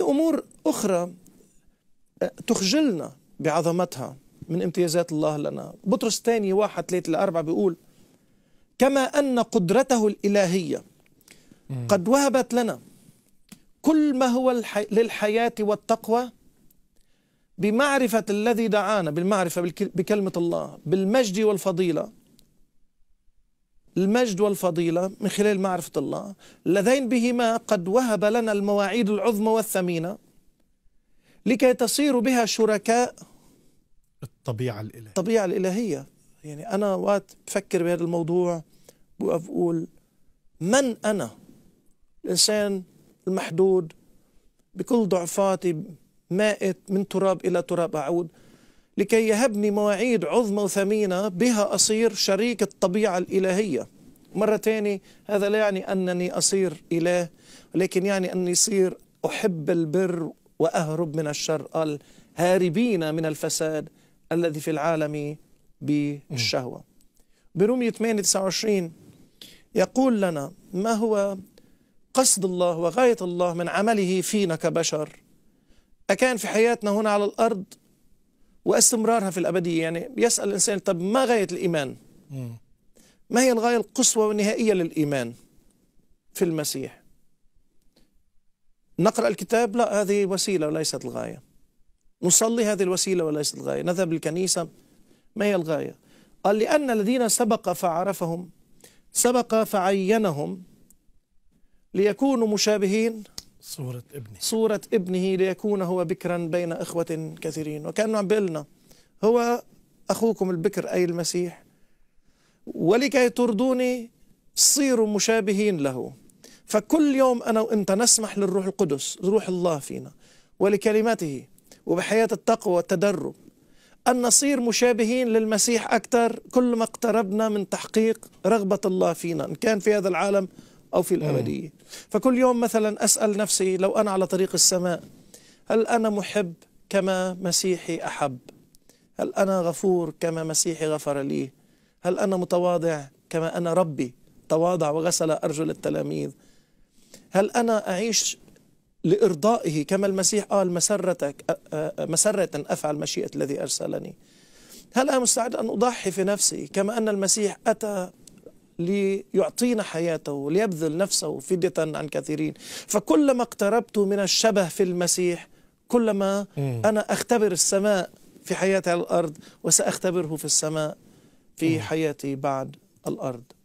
في امور اخرى أه، تخجلنا بعظمتها من امتيازات الله لنا بطرس الثاني واحد ثلاثة الأربعة بيقول كما أن قدرته الإلهية قد وهبت لنا كل ما هو الحي... للحياة والتقوى بمعرفة الذي دعانا بالمعرفة بكلمة الله بالمجد والفضيلة المجد والفضيلة من خلال معرفة الله اللذين بهما قد وهب لنا المواعيد العظمى والثمينة لكي تصير بها شركاء الطبيعة الإلهية الطبيعة الإلهية يعني أنا وقت بفكر بهذا الموضوع بوقف بقول من أنا الإنسان المحدود بكل ضعفاتي مائت من تراب إلى تراب أعود لكي يهبني مواعيد عظمى وثمينة بها أصير شريك الطبيعة الإلهية مرة تاني هذا لا يعني أنني أصير إله ولكن يعني أني أصير أحب البر وأهرب من الشر قال هاربين من الفساد الذي في العالم بالشهوة برومية 8 29 يقول لنا ما هو قصد الله وغاية الله من عمله فينا كبشر أكان في حياتنا هنا على الأرض واستمرارها في الأبدية يعني يسأل الإنسان طب ما غاية الإيمان ما هي الغاية القصوى والنهائية للإيمان في المسيح نقرأ الكتاب لا هذه وسيلة وليست الغاية نصلي هذه الوسيلة وليست الغاية نذهب للكنيسة ما هي الغاية قال لأن الذين سبق فعرفهم سبق فعينهم ليكونوا مشابهين صورة ابنه صورة ابنه ليكون هو بكرا بين إخوة كثيرين وكأنه عم لنا هو أخوكم البكر أي المسيح ولكي ترضوني صيروا مشابهين له فكل يوم أنا وأنت نسمح للروح القدس روح الله فينا ولكلمته وبحياة التقوى والتدرب أن نصير مشابهين للمسيح أكثر كل ما اقتربنا من تحقيق رغبة الله فينا إن كان في هذا العالم أو في الأبدية مم. فكل يوم مثلا أسأل نفسي لو أنا على طريق السماء هل أنا محب كما مسيحي أحب هل أنا غفور كما مسيحي غفر لي هل أنا متواضع كما أنا ربي تواضع وغسل أرجل التلاميذ هل أنا أعيش لإرضائه كما المسيح قال مسرتك مسرة أفعل مشيئة الذي أرسلني هل أنا مستعد أن أضحي في نفسي كما أن المسيح أتى ليعطينا حياته ليبذل نفسه فدية عن كثيرين فكلما اقتربت من الشبه في المسيح كلما أنا أختبر السماء في حياتي على الأرض وسأختبره في السماء في حياتي بعد الأرض